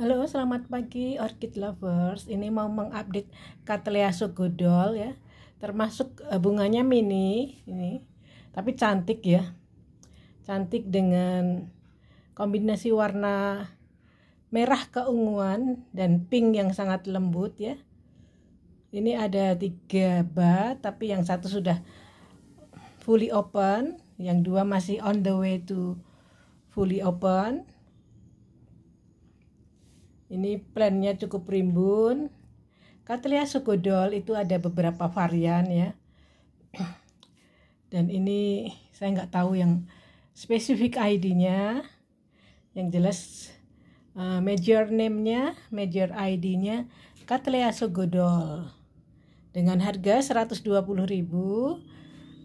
Halo, selamat pagi orchid lovers. Ini mau mengupdate Cattleya sugodol ya. Termasuk eh, bunganya mini ini. Tapi cantik ya. Cantik dengan kombinasi warna merah keunguan dan pink yang sangat lembut ya. Ini ada tiga bat, tapi yang satu sudah fully open, yang dua masih on the way to fully open ini plannya cukup rimbun. Katelia sugodol itu ada beberapa varian ya. Dan ini saya nggak tahu yang spesifik ID-nya. Yang jelas uh, major name-nya, major ID-nya Katelia sugodol. Dengan harga 120.000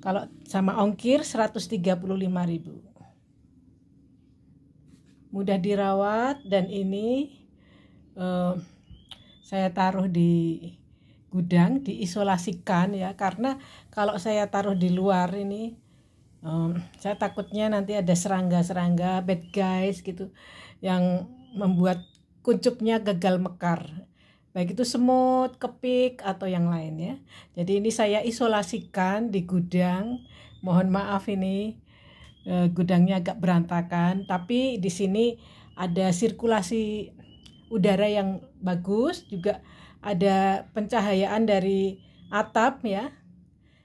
kalau sama ongkir 135.000 mudah dirawat dan ini eh, saya taruh di gudang diisolasikan ya karena kalau saya taruh di luar ini um, saya takutnya nanti ada serangga-serangga bad guys gitu yang membuat kuncupnya gagal mekar baik itu semut, kepik atau yang lainnya. Jadi ini saya isolasikan di gudang. Mohon maaf ini uh, gudangnya agak berantakan, tapi di sini ada sirkulasi udara yang bagus juga ada pencahayaan dari atap ya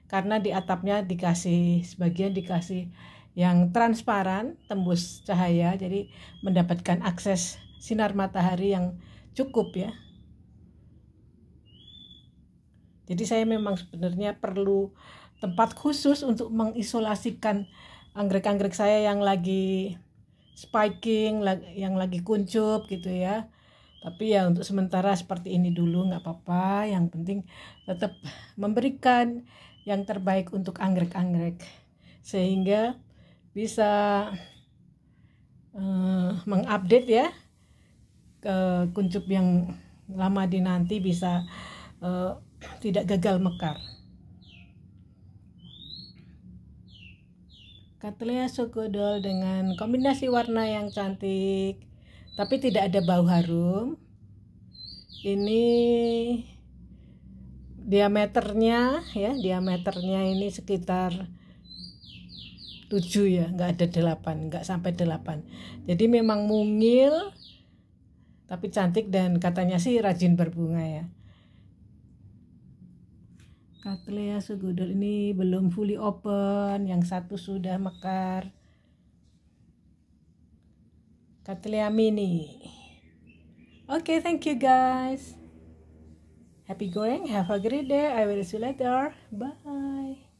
karena di atapnya dikasih sebagian dikasih yang transparan tembus cahaya jadi mendapatkan akses sinar matahari yang cukup ya jadi saya memang sebenarnya perlu tempat khusus untuk mengisolasikan anggrek-anggrek saya yang lagi spiking yang lagi kuncup gitu ya tapi ya untuk sementara seperti ini dulu nggak apa-apa yang penting tetap memberikan yang terbaik untuk anggrek-anggrek sehingga bisa uh, mengupdate ya ke kuncup yang lama di nanti bisa uh, tidak gagal mekar Katelia sugodol dengan kombinasi warna yang cantik tapi tidak ada bau harum ini diameternya ya diameternya ini sekitar 7 ya nggak ada 8 nggak sampai 8 jadi memang mungil tapi cantik dan katanya sih rajin berbunga ya Cattleya Segudul ini belum fully open yang satu sudah mekar mini. okay thank you guys happy going have a great day i will see you later bye